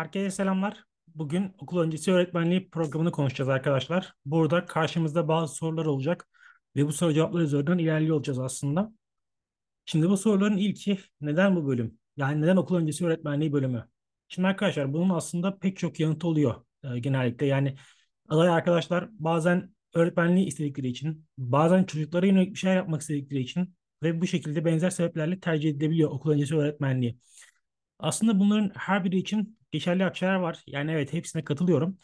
Herkese selamlar. Bugün okul öncesi öğretmenliği programını konuşacağız arkadaşlar. Burada karşımızda bazı sorular olacak ve bu soru cevapları üzerinden ilerliyor olacağız aslında. Şimdi bu soruların ilki neden bu bölüm? Yani neden okul öncesi öğretmenliği bölümü? Şimdi arkadaşlar bunun aslında pek çok yanıt oluyor e, genellikle. Yani aday arkadaşlar bazen öğretmenliği istedikleri için, bazen çocuklara yönelik bir şeyler yapmak istedikleri için ve bu şekilde benzer sebeplerle tercih edilebiliyor okul öncesi öğretmenliği. Aslında bunların her biri için geçerli akçeler var. Yani evet hepsine katılıyorum.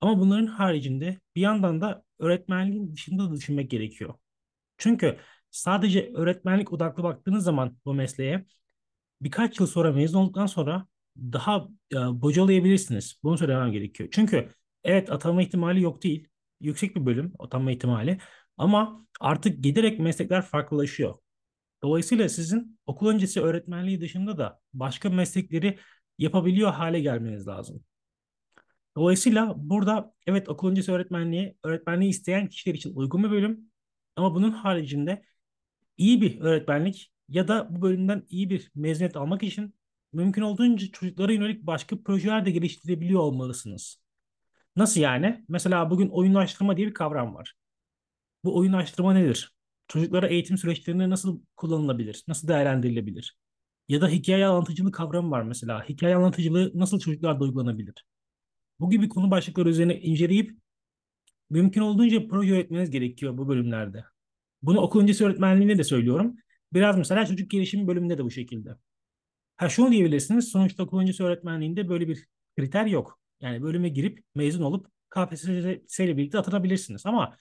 Ama bunların haricinde bir yandan da öğretmenliğin dışında da düşünmek gerekiyor. Çünkü sadece öğretmenlik odaklı baktığınız zaman bu mesleğe birkaç yıl sonra mezun olduktan sonra daha e, bocalayabilirsiniz. Bunu söylemem gerekiyor. Çünkü evet atanma ihtimali yok değil. Yüksek bir bölüm atanma ihtimali. Ama artık giderek meslekler farklılaşıyor. Dolayısıyla sizin okul öncesi öğretmenliği dışında da başka meslekleri yapabiliyor hale gelmeniz lazım. Dolayısıyla burada evet okul öncesi öğretmenliği, öğretmenliği isteyen kişiler için uygun bir bölüm. Ama bunun haricinde iyi bir öğretmenlik ya da bu bölümden iyi bir mezuniyet almak için mümkün olduğunca çocuklara yönelik başka projeler de geliştirebiliyor olmalısınız. Nasıl yani? Mesela bugün oyunlaştırma diye bir kavram var. Bu oyunlaştırma nedir? Çocuklara eğitim süreçlerinde nasıl kullanılabilir? Nasıl değerlendirilebilir? Ya da hikaye anlatıcılığı kavramı var mesela. Hikaye anlatıcılığı nasıl çocuklarda uygulanabilir? Bu gibi konu başlıkları üzerine inceleyip mümkün olduğunca proje öğretmeniz gerekiyor bu bölümlerde. Bunu okul öncesi öğretmenliğine de söylüyorum. Biraz mesela çocuk gelişimi bölümünde de bu şekilde. Ha şunu diyebilirsiniz. Sonuçta okul öncesi öğretmenliğinde böyle bir kriter yok. Yani bölüme girip mezun olup KPSS ile birlikte atanabilirsiniz. Ama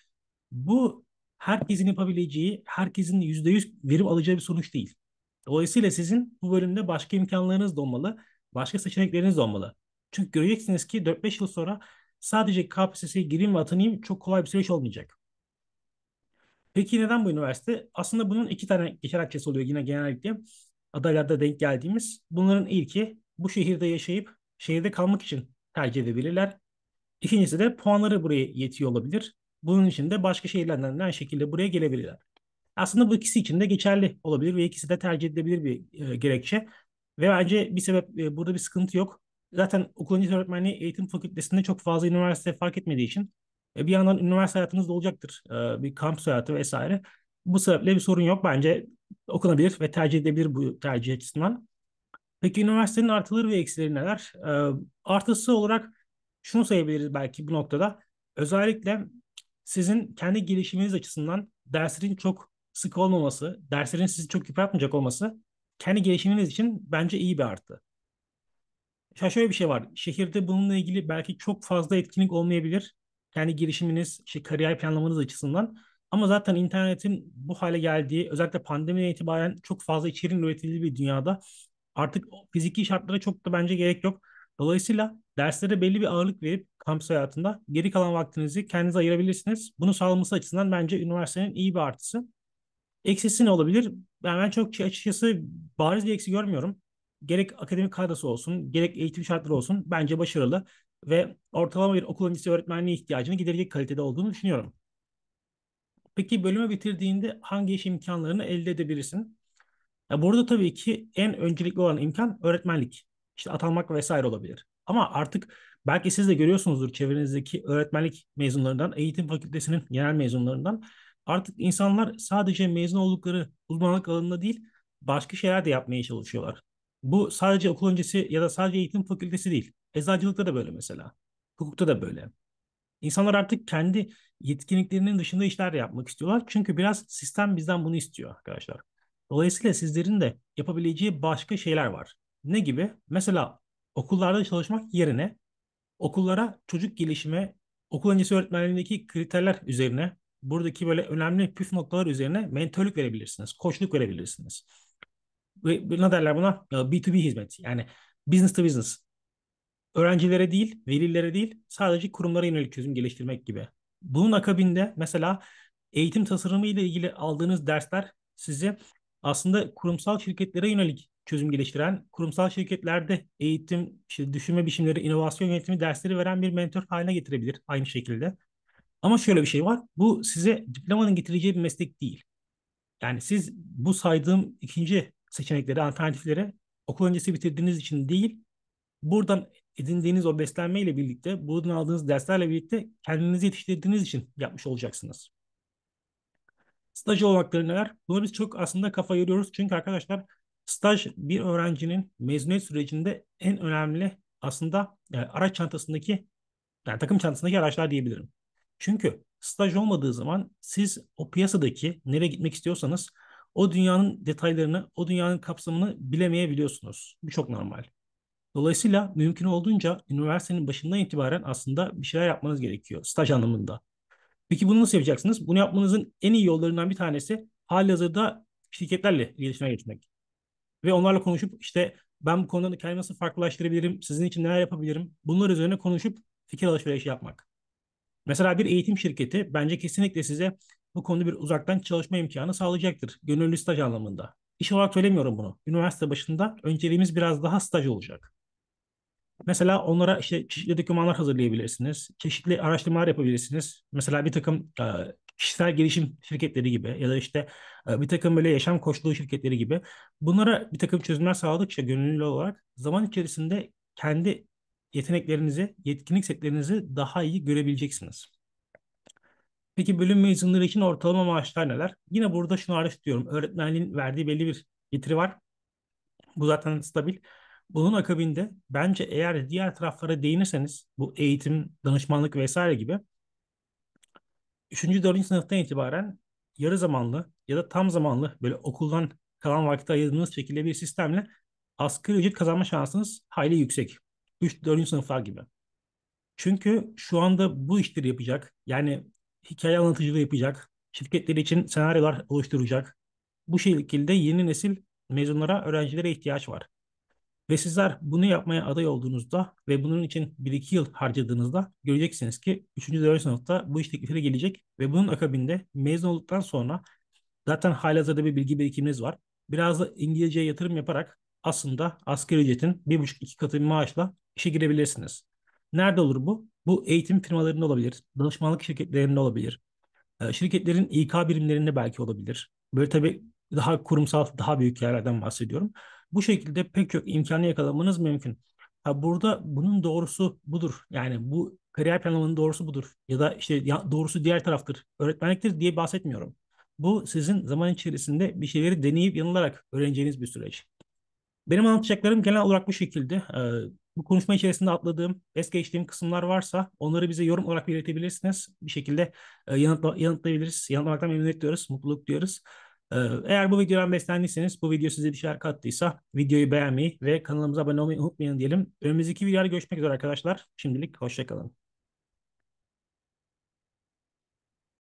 bu herkesin yapabileceği, herkesin %100 verim alacağı bir sonuç değil. Dolayısıyla sizin bu bölümde başka imkanlarınız da olmalı, başka seçenekleriniz de olmalı. Çünkü göreceksiniz ki 4-5 yıl sonra sadece KPSS'ye gireyim ve atanayım çok kolay bir süreç olmayacak. Peki neden bu üniversite? Aslında bunun iki tane geçer akçesi oluyor yine genellikle adaylarda denk geldiğimiz. Bunların ilki bu şehirde yaşayıp şehirde kalmak için tercih edebilirler. İkincisi de puanları buraya yetiyor olabilir. Bunun için de başka şehirlerden her şekilde buraya gelebilirler. Aslında bu ikisi için de geçerli olabilir ve ikisi de tercih edilebilir bir e, gerekçe. Ve bence bir sebep e, burada bir sıkıntı yok. Zaten okul öncesi öğretmenliği eğitim fakültesinde çok fazla üniversite fark etmediği için e, bir yandan üniversite hayatınız da olacaktır. E, bir kampüs hayatı vesaire. Bu sebeple bir sorun yok. Bence okunabilir ve tercih edilebilir bu tercih açısından. Peki üniversitenin artıları ve eksileri neler? E, artısı olarak şunu sayabiliriz belki bu noktada. Özellikle sizin kendi gelişiminiz açısından derslerin çok sık olmaması, derslerin sizi çok yıpratmayacak olması kendi gelişiminiz için bence iyi bir artı. Ya şöyle bir şey var. Şehirde bununla ilgili belki çok fazla etkinlik olmayabilir. Kendi girişiminiz, işte kariyer planlamanız açısından. Ama zaten internetin bu hale geldiği, özellikle pandemiden itibaren çok fazla içeriğin üretildiği bir dünyada artık fiziki şartlara çok da bence gerek yok. Dolayısıyla derslere belli bir ağırlık verip kampüs hayatında geri kalan vaktinizi kendinize ayırabilirsiniz. Bunu sağlaması açısından bence üniversitenin iyi bir artısı. Eksisi ne olabilir? ben ben çok şey, açıkçası bariz bir eksi görmüyorum. Gerek akademik kadrosu olsun, gerek eğitim şartları olsun bence başarılı ve ortalama bir okul öncesi öğretmenliğe ihtiyacını giderecek kalitede olduğunu düşünüyorum. Peki bölümü bitirdiğinde hangi iş imkanlarını elde edebilirsin? Ya burada tabii ki en öncelikli olan imkan öğretmenlik. İşte atanmak vesaire olabilir. Ama artık belki siz de görüyorsunuzdur çevrenizdeki öğretmenlik mezunlarından, eğitim fakültesinin genel mezunlarından Artık insanlar sadece mezun oldukları uzmanlık alanında değil, başka şeyler de yapmaya çalışıyorlar. Bu sadece okul öncesi ya da sadece eğitim fakültesi değil. Eczacılıkta da böyle mesela. Hukukta da böyle. İnsanlar artık kendi yetkinliklerinin dışında işler yapmak istiyorlar. Çünkü biraz sistem bizden bunu istiyor arkadaşlar. Dolayısıyla sizlerin de yapabileceği başka şeyler var. Ne gibi? Mesela okullarda çalışmak yerine okullara çocuk gelişimi, okul öncesi öğretmenliğindeki kriterler üzerine buradaki böyle önemli püf noktalar üzerine mentörlük verebilirsiniz, koçluk verebilirsiniz. Ve ne derler buna? B2B hizmet. Yani business to business. Öğrencilere değil, velilere değil, sadece kurumlara yönelik çözüm geliştirmek gibi. Bunun akabinde mesela eğitim tasarımı ile ilgili aldığınız dersler sizi aslında kurumsal şirketlere yönelik çözüm geliştiren, kurumsal şirketlerde eğitim, düşünme biçimleri, inovasyon yönetimi dersleri veren bir mentor haline getirebilir aynı şekilde. Ama şöyle bir şey var. Bu size diplomanın getireceği bir meslek değil. Yani siz bu saydığım ikinci seçenekleri, alternatiflere okul öncesi bitirdiğiniz için değil, buradan edindiğiniz o beslenmeyle birlikte, buradan aldığınız derslerle birlikte kendinizi yetiştirdiğiniz için yapmış olacaksınız. Staj olanakları neler? Buna biz çok aslında kafa yoruyoruz. Çünkü arkadaşlar staj bir öğrencinin mezuniyet sürecinde en önemli aslında yani araç çantasındaki yani takım çantasındaki araçlar diyebilirim. Çünkü staj olmadığı zaman siz o piyasadaki nereye gitmek istiyorsanız o dünyanın detaylarını, o dünyanın kapsamını bilemeyebiliyorsunuz. Bu çok normal. Dolayısıyla mümkün olduğunca üniversitenin başından itibaren aslında bir şeyler yapmanız gerekiyor staj anlamında. Peki bunu nasıl yapacaksınız? Bunu yapmanızın en iyi yollarından bir tanesi halihazırda şirketlerle iletişime geçmek. Ve onlarla konuşup işte ben bu konuda kendimi nasıl farklılaştırabilirim, sizin için neler yapabilirim? Bunlar üzerine konuşup fikir alışverişi yapmak. Mesela bir eğitim şirketi bence kesinlikle size bu konuda bir uzaktan çalışma imkanı sağlayacaktır. Gönüllü staj anlamında. İş olarak söylemiyorum bunu. Üniversite başında önceliğimiz biraz daha staj olacak. Mesela onlara işte çeşitli dokümanlar hazırlayabilirsiniz. Çeşitli araştırmalar yapabilirsiniz. Mesela bir takım e, kişisel gelişim şirketleri gibi ya da işte e, bir takım böyle yaşam koçluğu şirketleri gibi. Bunlara bir takım çözümler sağladıkça gönüllü olarak zaman içerisinde kendi yeteneklerinizi, yetkinlik setlerinizi daha iyi görebileceksiniz. Peki bölüm mezunları için ortalama maaşlar neler? Yine burada şunu hariç diyorum. Öğretmenliğin verdiği belli bir getiri var. Bu zaten stabil. Bunun akabinde bence eğer diğer taraflara değinirseniz bu eğitim, danışmanlık vesaire gibi 3. 4. sınıftan itibaren yarı zamanlı ya da tam zamanlı böyle okuldan kalan vakti ayırdığınız şekilde bir sistemle asgari ücret kazanma şansınız hayli yüksek. 3. 4. sınıflar gibi. Çünkü şu anda bu işleri yapacak, yani hikaye anlatıcılığı yapacak, şirketler için senaryolar oluşturacak. Bu şekilde yeni nesil mezunlara, öğrencilere ihtiyaç var. Ve sizler bunu yapmaya aday olduğunuzda ve bunun için 1-2 yıl harcadığınızda göreceksiniz ki 3. 4. sınıfta bu iş teklifleri gelecek ve bunun akabinde mezun olduktan sonra zaten halihazırda bir bilgi birikiminiz var. Biraz da İngilizceye yatırım yaparak aslında asgari ücretin 1,5-2 katı bir maaşla işe girebilirsiniz. Nerede olur bu? Bu eğitim firmalarında olabilir, danışmanlık şirketlerinde olabilir, ee, şirketlerin İK birimlerinde belki olabilir. Böyle tabii daha kurumsal, daha büyük yerlerden bahsediyorum. Bu şekilde pek çok imkanı yakalamanız mümkün. Ha burada bunun doğrusu budur. Yani bu kariyer planlamanın doğrusu budur. Ya da işte doğrusu diğer taraftır, öğretmenliktir diye bahsetmiyorum. Bu sizin zaman içerisinde bir şeyleri deneyip yanılarak öğreneceğiniz bir süreç. Benim anlatacaklarım genel olarak bu şekilde. Ee, bu konuşma içerisinde atladığım, es geçtiğim kısımlar varsa onları bize yorum olarak belirtebilirsiniz. Bir şekilde e, yanıtla, yanıtlayabiliriz. Yanıtlamaktan memnuniyet diyoruz, mutluluk diyoruz. Ee, eğer bu videodan beslendiyseniz, bu video size bir şeyler kattıysa videoyu beğenmeyi ve kanalımıza abone olmayı unutmayın diyelim. Önümüzdeki videoda görüşmek üzere arkadaşlar. Şimdilik hoşçakalın.